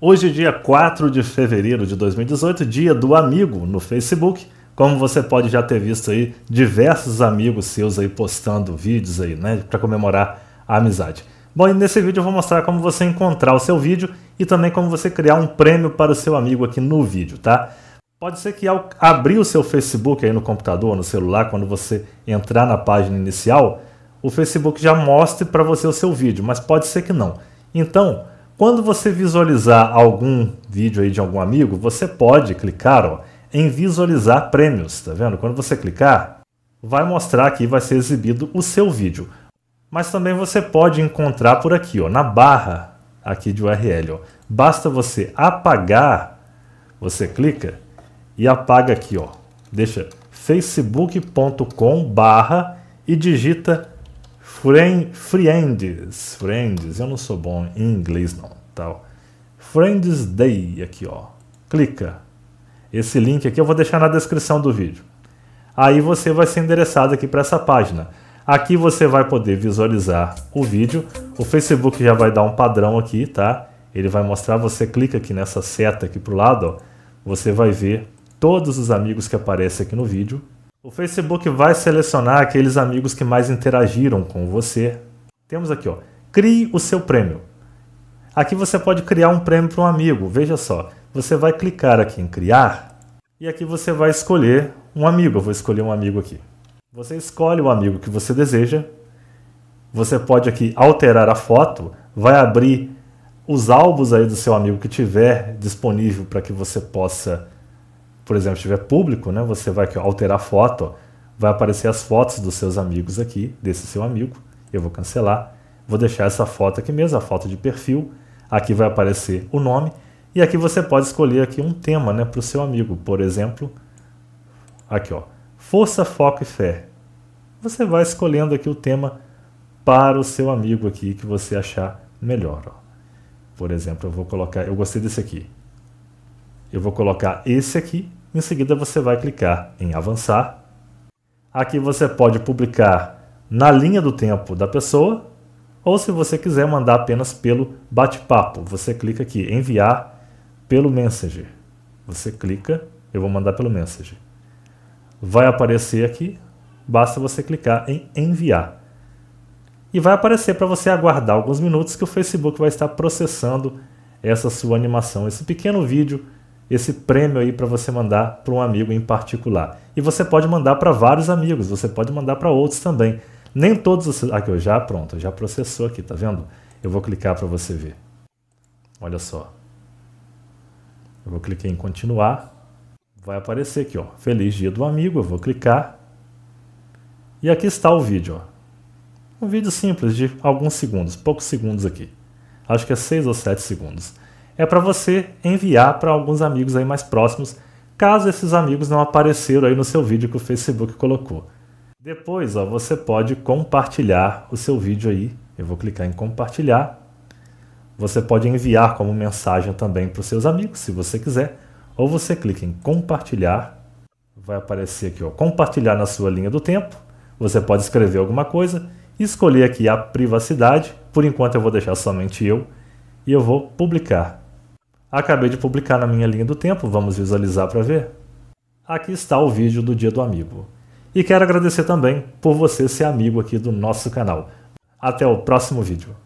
Hoje, dia 4 de fevereiro de 2018, dia do amigo no Facebook. Como você pode já ter visto aí, diversos amigos seus aí postando vídeos aí, né, para comemorar a amizade. Bom, e nesse vídeo eu vou mostrar como você encontrar o seu vídeo e também como você criar um prêmio para o seu amigo aqui no vídeo, tá? Pode ser que ao abrir o seu Facebook aí no computador, no celular, quando você entrar na página inicial, o Facebook já mostre para você o seu vídeo, mas pode ser que não. Então, quando você visualizar algum vídeo aí de algum amigo, você pode clicar ó, em visualizar prêmios, tá vendo? Quando você clicar, vai mostrar aqui, vai ser exibido o seu vídeo. Mas também você pode encontrar por aqui, ó, na barra aqui de URL. Ó. Basta você apagar, você clica e apaga aqui, ó. Deixa facebook.com barra e digita friends, friends, eu não sou bom em inglês não, tal. Tá? Friends Day aqui, ó. Clica. Esse link aqui eu vou deixar na descrição do vídeo. Aí você vai ser endereçado aqui para essa página. Aqui você vai poder visualizar o vídeo. O Facebook já vai dar um padrão aqui, tá? Ele vai mostrar, você clica aqui nessa seta aqui pro lado, ó, você vai ver todos os amigos que aparecem aqui no vídeo. O Facebook vai selecionar aqueles amigos que mais interagiram com você. Temos aqui, ó, crie o seu prêmio. Aqui você pode criar um prêmio para um amigo. Veja só, você vai clicar aqui em criar e aqui você vai escolher um amigo. Eu vou escolher um amigo aqui. Você escolhe o amigo que você deseja. Você pode aqui alterar a foto, vai abrir os álbuns aí do seu amigo que tiver disponível para que você possa por exemplo, estiver público, né, você vai aqui, ó, alterar foto, vai aparecer as fotos dos seus amigos aqui, desse seu amigo. Eu vou cancelar, vou deixar essa foto aqui mesmo, a foto de perfil. Aqui vai aparecer o nome e aqui você pode escolher aqui um tema, né, para o seu amigo. Por exemplo, aqui ó, força, foco e fé. Você vai escolhendo aqui o tema para o seu amigo aqui que você achar melhor. Ó. Por exemplo, eu vou colocar, eu gostei desse aqui. Eu vou colocar esse aqui em seguida você vai clicar em avançar. Aqui você pode publicar na linha do tempo da pessoa ou se você quiser mandar apenas pelo bate-papo, você clica aqui enviar pelo Messenger. Você clica, eu vou mandar pelo Messenger. Vai aparecer aqui, basta você clicar em enviar. E vai aparecer para você aguardar alguns minutos que o Facebook vai estar processando essa sua animação, esse pequeno vídeo esse prêmio aí para você mandar para um amigo em particular. E você pode mandar para vários amigos, você pode mandar para outros também. Nem todos os. Aqui, eu já pronto, já processou aqui, tá vendo? Eu vou clicar para você ver. Olha só. Eu vou clicar em continuar. Vai aparecer aqui, ó. Feliz dia do amigo. Eu vou clicar. E aqui está o vídeo, ó. Um vídeo simples de alguns segundos, poucos segundos aqui. Acho que é 6 ou 7 segundos é para você enviar para alguns amigos aí mais próximos, caso esses amigos não apareceram aí no seu vídeo que o Facebook colocou. Depois, ó, você pode compartilhar o seu vídeo aí. Eu vou clicar em compartilhar. Você pode enviar como mensagem também para os seus amigos, se você quiser, ou você clica em compartilhar. Vai aparecer aqui, ó, compartilhar na sua linha do tempo. Você pode escrever alguma coisa, escolher aqui a privacidade. Por enquanto eu vou deixar somente eu e eu vou publicar. Acabei de publicar na minha linha do tempo, vamos visualizar para ver? Aqui está o vídeo do Dia do Amigo. E quero agradecer também por você ser amigo aqui do nosso canal. Até o próximo vídeo.